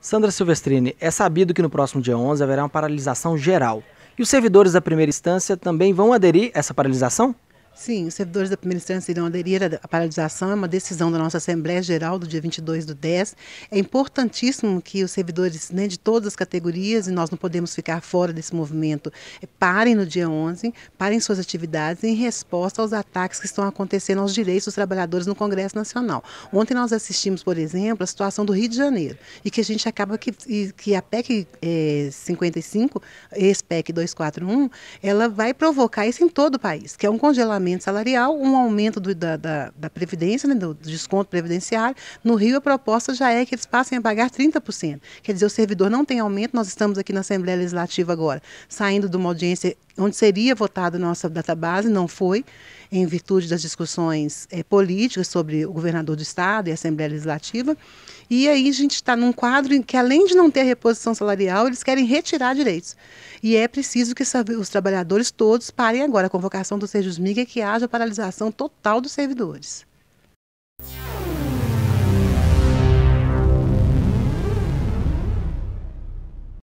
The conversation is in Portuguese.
Sandra Silvestrini, é sabido que no próximo dia 11 haverá uma paralisação geral. E os servidores da primeira instância também vão aderir a essa paralisação? Sim, os servidores da primeira instância irão aderir à paralisação, é uma decisão da nossa Assembleia Geral do dia 22 do 10. É importantíssimo que os servidores né, de todas as categorias, e nós não podemos ficar fora desse movimento, eh, parem no dia 11, parem suas atividades em resposta aos ataques que estão acontecendo aos direitos dos trabalhadores no Congresso Nacional. Ontem nós assistimos, por exemplo, a situação do Rio de Janeiro, e que a gente acaba que, que a PEC é, 55, ex-PEC 241, ela vai provocar isso em todo o país, que é um congelamento aumento salarial, um aumento do, da, da, da, previdência, né, do desconto previdenciário. No Rio, a proposta já é que eles passem a pagar 30%. Quer dizer, o servidor não tem aumento, nós estamos aqui na Assembleia Legislativa agora, saindo de uma audiência onde seria votada a nossa database, não foi, em virtude das discussões é, políticas sobre o governador do Estado e a Assembleia Legislativa. E aí a gente está num quadro em que, além de não ter reposição salarial, eles querem retirar direitos. E é preciso que os trabalhadores todos parem agora. A convocação dos Sejus e é que haja paralisação total dos servidores.